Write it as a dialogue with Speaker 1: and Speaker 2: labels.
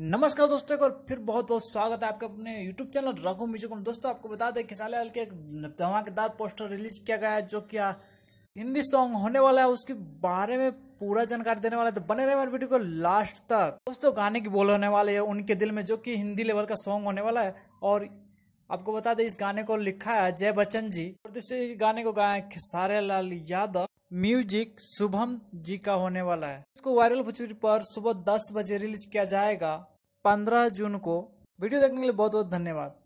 Speaker 1: नमस्कार दोस्तों एक और फिर बहुत बहुत स्वागत है आपका अपने YouTube चैनल रघु म्यूजिक दोस्तों आपको बता दें खिसाले हल के एक धमाकेदार पोस्टर रिलीज किया गया है जो कि हिंदी सॉन्ग होने वाला है उसके बारे में पूरा जानकारी देने वाला है तो बने रहे हमारे वीडियो को लास्ट तक दोस्तों गाने की बोल होने वाले है उनके दिल में जो कि हिंदी लेवल का सॉन्ग होने वाला है और आपको बता दें इस गाने को लिखा है जय बच्चन जी और दूसरे गाने को गाया है खिसारे लाल यादव म्यूजिक शुभम जी का होने वाला है इसको वायरल भोजपुरी पर सुबह दस बजे रिलीज किया जाएगा पंद्रह जून को वीडियो देखने के लिए बहुत बहुत धन्यवाद